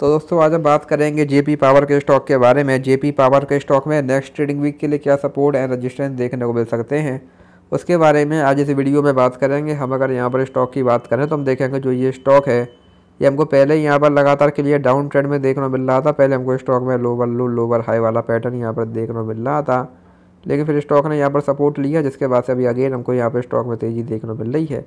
तो दोस्तों आज हम बात करेंगे जेपी पावर के स्टॉक के बारे में जेपी पावर के स्टॉक में नेक्स्ट ट्रेडिंग वीक के लिए क्या सपोर्ट एंड रजिस्ट्रेंस देखने को मिल सकते हैं उसके बारे में आज इस वीडियो में बात करेंगे हम अगर यहाँ पर स्टॉक की बात करें तो हम देखेंगे जो ये स्टॉक है ये हमको पहले यहाँ पर लगातार के लिए डाउन ट्रेंड में देखने को मिल रहा था पहले हमको स्टॉक में लोवर लो लोवर हाई वाला पैटर्न यहाँ पर देखने को मिल रहा था लेकिन फिर स्टॉक ने यहाँ पर सपोर्ट लिया जिसके बाद से अभी अगेन हमको यहाँ पर स्टॉक में तेज़ी देखने को मिल रही है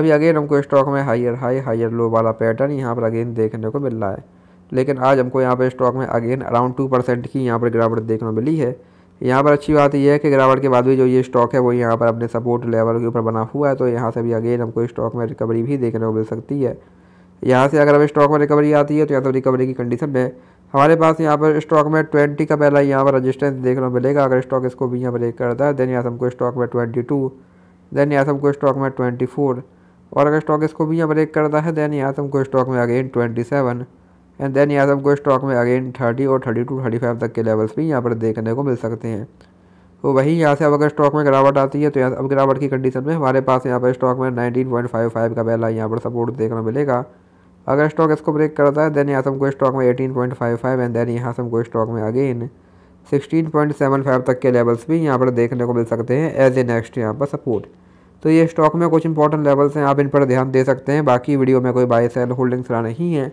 अभी अगेन हमको स्टॉक में हायर हाई हायर लो वाला पैटर्न यहाँ पर अगेन देखने को मिल रहा है लेकिन आज हमको यहाँ पर स्टॉक में अगेन अराउंड टू परसेंट की यहाँ पर गिरावट देखने मिली है यहाँ पर अच्छी बात यह है कि गिरावट के बाद भी जो ये स्टॉक है वो यहाँ पर अपने सपोर्ट लेवल के ऊपर बना हुआ है तो यहाँ से भी अगेन हमको स्टॉक में रिकवरी भी देखने को मिल सकती है यहाँ से अगर हमें स्टॉक में रिकवरी आती है तो यहाँ तो रिकवरी की कंडीशन में हमारे पास यहाँ पर स्टॉक में ट्वेंटी का पहला यहाँ पर रजिस्टेंस देखने को मिलेगा अगर स्टॉक इसको भी यहाँ पर ब्रेक करता है देन यहाँ से हमको स्टॉक में ट्वेंटी टू देन यहाँ से हमको स्टॉक में ट्वेंटी फोर और अगर स्टॉक इसको भी यहाँ ब्रेक करता है देन यहाँ से हमको स्टॉक में again twenty seven and then यहाँ से हमको स्टॉक में अगेन थर्टी और थर्टी टू थर्टी फाइव तक के लेवल्स भी यहाँ पर देखने को मिल सकते हैं तो वही यहाँ से अब अगर स्टॉक में गिरावट आती है तो यहाँ अब गिरावट की कंडीशन में हमारे पास यहाँ पर स्टॉक में नाइनटीन पॉइंट फाइव फाइव का पहला यहाँ पर सपोर्ट देखने मिलेगा अगर स्टॉक इसको ब्रेक करता है देन यहाँ से हमको स्टॉक में eighteen point five five and then यहाँ से हमको स्टॉक में again sixteen point seven five तक के लेवल्स भी यहाँ पर देखने को मिल सकते हैं एज ए नेक्स्ट यहाँ पर सपोर्ट तो ये स्टॉक में कुछ इंपॉर्टेंट लेवल्स हैं आप इन पर ध्यान दे सकते हैं बाकी वीडियो में कोई बाय सेल होल्डिंग्स रहा नहीं है